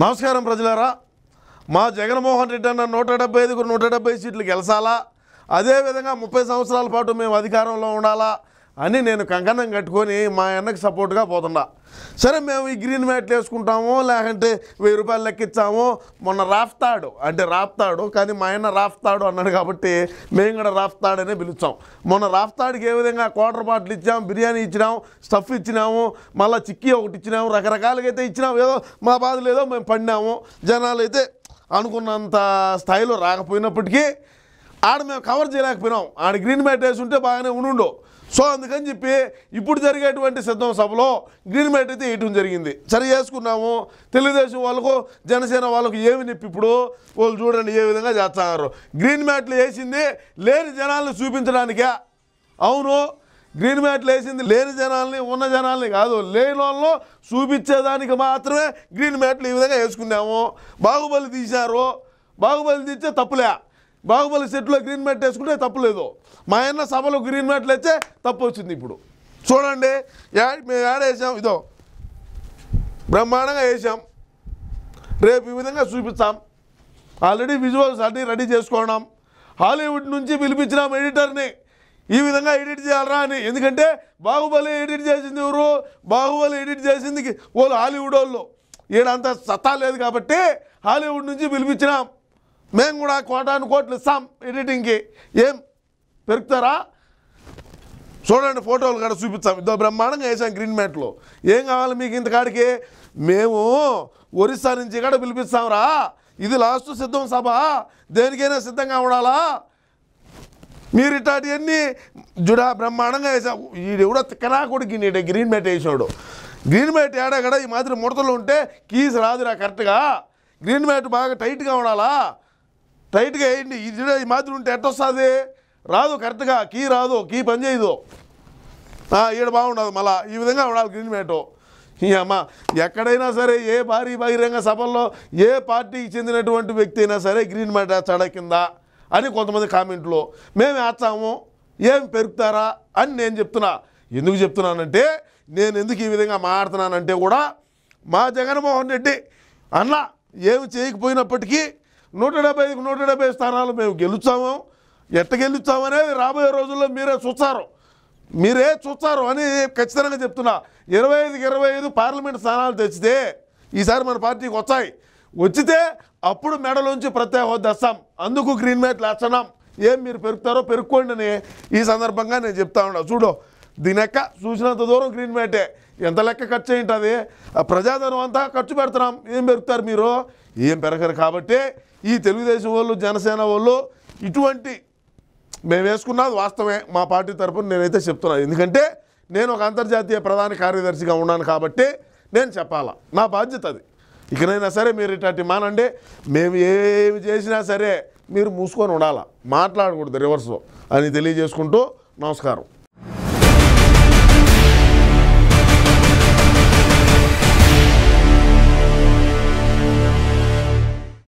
నమస్కారం ప్రజలారా మా జగన్మోహన్ రెడ్డి అన్న నూట డెబ్బై ఐదుకు నూట డెబ్బై సీట్లు గెలసాలా అదేవిధంగా ముప్పై సంవత్సరాల పాటు మేము అధికారంలో ఉండాలా అని నేను కంకణం కట్టుకొని మా అన్నకి సపోర్ట్గా పోతుండా సరే మేము ఈ గ్రీన్ మ్యాట్లు వేసుకుంటాము లేకంటే వెయ్యి రూపాయలు లెక్కించాము మొన్న రాఫ్తాడు అంటే రాఫ్తాడు కానీ మా ఆయన రాఫ్తాడు అన్నాడు కాబట్టి మేము కూడా రాఫ్తాడనే పిలుస్తాం మొన్న రాఫ్తాడికి ఏ విధంగా క్వార్టర్ బాటిల్ ఇచ్చాము బిర్యానీ ఇచ్చినాము స్టఫ్ ఇచ్చినాము మళ్ళీ చిక్కీ ఒకటి ఇచ్చినాము రకరకాలుగా అయితే ఇచ్చినాము ఏదో మా బాధలు ఏదో మేము పడినాము జనాలు అయితే అనుకున్నంత స్థాయిలో రాకపోయినప్పటికీ ఆడ మేము కవర్ చేయలేకపోయినాం ఆడ గ్రీన్ మ్యాట్ వేసి ఉంటే బాగానే ఉండు సో అందుకని చెప్పి ఇప్పుడు జరిగేటువంటి సిద్ధం సభలో గ్రీన్ మ్యాట్ అయితే వేయటం జరిగింది సరి చేసుకున్నాము తెలుగుదేశం వాళ్ళకు జనసేన వాళ్ళకు ఏమి నొప్పి ఇప్పుడు వాళ్ళు చూడండి ఏ విధంగా చేస్తున్నారు గ్రీన్ మ్యాట్లు వేసింది లేని జనాలను చూపించడానికే అవును గ్రీన్ మ్యాట్లు వేసింది లేని జనాల్ని ఉన్న జనాల్ని కాదు లేని వాళ్ళు చూపించేదానికి మాత్రమే గ్రీన్ మ్యాట్లు ఈ విధంగా వేసుకున్నాము బాహుబలి తీశారు బాహుబలి తీస్తే తప్పులే బాహుబలి సెట్లో గ్రీన్ మ్యాట్ వేసుకుంటే తప్పులేదు మా ఆయన సభలో గ్రీన్ మ్యాట్లు వేస్తే తప్పు వచ్చింది ఇప్పుడు చూడండి యాడ్ మేము యాడ్ వేసాం ఇదో బ్రహ్మాండంగా వేసాం రేపు ఈ విధంగా చూపిస్తాం ఆల్రెడీ విజువల్స్ అన్నీ రెడీ చేసుకోవడం హాలీవుడ్ నుంచి పిలిపించినాం ఎడిటర్ని ఈ విధంగా ఎడిట్ చేయాలరా అని ఎందుకంటే బాహుబలి ఎడిట్ చేసింది ఎవరు బాహుబలి ఎడిట్ చేసింది వాళ్ళు హాలీవుడ్ వాళ్ళు ఈడంత సత్తా లేదు కాబట్టి హాలీవుడ్ నుంచి పిలిపించినాం మేము కూడా కోటాను కోట్లు ఇస్తాం ఎడిటింగ్కి ఏం పెరుగుతారా చూడండి ఫోటోలు కూడా చూపిస్తాం ఇదో బ్రహ్మాండంగా వేసాం గ్రీన్ మ్యాట్లో ఏం కావాలి మీకు ఇంతకాడికి మేము ఒరిస్సా నుంచి కూడా పిలిపిస్తాంరా ఇది లాస్ట్ సిద్ధం సభ దేనికైనా సిద్ధంగా ఉండాలా మీరు ఇట్లాంటివన్నీ జుడా బ్రహ్మాండంగా వేసావు ఈడెవడో తిక్కనాకుడికి నీటే గ్రీన్ మ్యాట్ వేసాడు గ్రీన్ మ్యాట్ ఏడా కూడా ఈ మాదిరి ముడతలు ఉంటే కీస్ రాదురా కరెక్ట్గా గ్రీన్ మ్యాట్ బాగా టైట్గా ఉండాలా టైట్గా వేయండి ఇది ఈ మాదిరి ఉంటే ఎట్టొస్తుంది రాదు కరెక్ట్గా కీ రాదు కీ పని చేయదు ఈడ బాగుండదు మళ్ళా ఈ విధంగా ఉండాలి గ్రీన్ మ్యాటో ఈ అమ్మ ఎక్కడైనా సరే ఏ భారీ బహిరంగ సభల్లో ఏ పార్టీకి చెందినటువంటి వ్యక్తి అయినా సరే గ్రీన్ మ్యాట్ వేస్తాడా కింద అని కొంతమంది కామెంట్లు మేము వేస్తాము ఏం పెరుగుతారా అని నేను చెప్తున్నా ఎందుకు చెప్తున్నానంటే నేను ఎందుకు ఈ విధంగా మాట్లాడుతున్నానంటే కూడా మా జగన్మోహన్ రెడ్డి అన్న ఏమి చేయకపోయినప్పటికీ నూట డెబ్బై నూట డెబ్బై స్థానాలు మేము గెలుచాము ఎట్ట గెలుచామనేది రాబోయే రోజుల్లో మీరే చూస్తారు మీరే చూస్తారు అని ఖచ్చితంగా చెప్తున్నా ఇరవై ఐదుకి ఇరవై ఐదు పార్లమెంట్ స్థానాలు తెచ్చితే ఈసారి మన పార్టీకి వచ్చాయి వచ్చితే అప్పుడు మెడలోంచి ప్రత్యేక హోదా అందుకు గ్రీన్ మ్యాట్ లేస్తున్నాం ఏం మీరు పెరుగుతారో పెరుక్కోండి అని ఈ సందర్భంగా నేను చెప్తా ఉన్నా చూడు దీనెక్క చూసినంత దూరం గ్రీన్ మ్యాటే ఎంత లెక్క ఖర్చు అది ప్రజాధనం అంతా ఖర్చు పెడుతున్నాం ఏం పెరుగుతారు మీరు ఏం పెరగరు కాబట్టి ఈ తెలుగుదేశం వాళ్ళు జనసేన వాళ్ళు ఇటువంటి మేము వేసుకున్నది వాస్తవమే మా పార్టీ తరఫున నేనైతే చెప్తున్నాను ఎందుకంటే నేను ఒక అంతర్జాతీయ ప్రధాన కార్యదర్శిగా ఉన్నాను కాబట్టి నేను చెప్పాలా నా బాధ్యత అది ఇకనైనా సరే మీరు ఇట్లాంటి మానండి మేము ఏమి చేసినా సరే మీరు మూసుకొని ఉండాలా మాట్లాడకూడదు రివర్స్ అని తెలియజేసుకుంటూ నమస్కారం